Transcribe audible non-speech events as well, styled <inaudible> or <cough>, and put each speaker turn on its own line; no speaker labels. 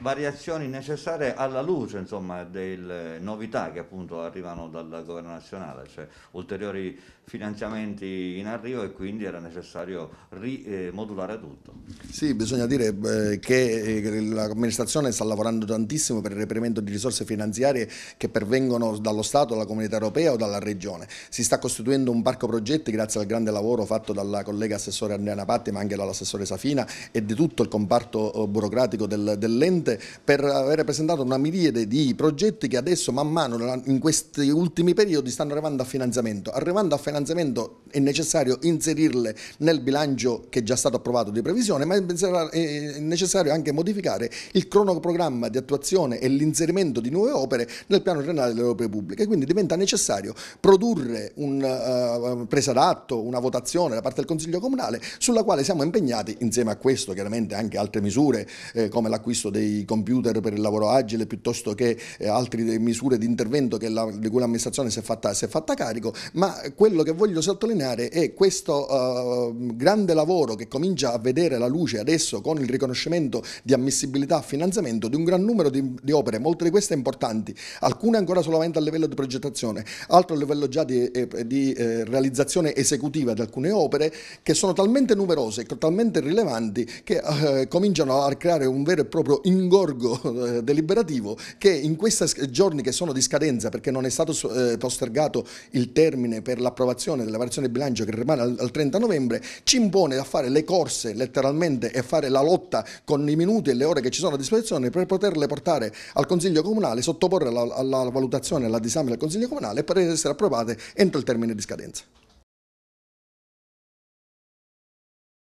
variazioni necessarie alla luce insomma, delle novità che appunto arrivano dal governo nazionale, cioè ulteriori finanziamenti in arrivo e quindi era necessario rimodulare eh, tutto.
Sì, bisogna dire eh, che eh, l'amministrazione sta lavorando tantissimo per il reperimento di risorse finanziarie che pervengono dallo Stato, dalla comunità europea o dalla regione. Si sta costituendo un parco progetti grazie al grande lavoro fatto dalla collega assessore Andrea Napatti ma anche dall'assessore Safina e di tutto il comparto burocratico del, dell'ente veramente per aver presentato una miriade di progetti che adesso man mano in questi ultimi periodi stanno arrivando a finanziamento. Arrivando a finanziamento è necessario inserirle nel bilancio che è già stato approvato di previsione, ma è necessario anche modificare il cronoprogramma di attuazione e l'inserimento di nuove opere nel piano generale delle opere pubbliche. Quindi diventa necessario produrre una uh, eh, presa d'atto, una votazione da parte del Consiglio Comunale sulla quale siamo impegnati insieme a questo chiaramente anche altre misure eh, come l'acquisto dei computer per il lavoro agile piuttosto che eh, altre misure di intervento la, di cui l'amministrazione si è, fatta, si è, fatta, carico, ma quello che voglio sottolineare è questo uh, grande lavoro che comincia a vedere la luce adesso con il riconoscimento di ammissibilità a finanziamento di un gran numero di, di opere, molte di queste importanti, alcune ancora solamente a livello di progettazione, altre a livello già di, eh, di eh, realizzazione esecutiva di alcune opere che sono talmente numerose, talmente rilevanti che eh, cominciano a creare un vero e proprio in ingorgo <laughs> eh, deliberativo che in questi giorni che sono di scadenza perché non è stato eh, postergato il termine per l'approvazione della variazione di bilancio che rimane al 30 novembre ci impone a fare le corse letteralmente e fare la lotta con i minuti e le ore che ci sono a disposizione per poterle portare al Consiglio Comunale, sottoporre alla, valutazione e alla disamina del Consiglio Comunale
per essere approvate entro il termine di scadenza.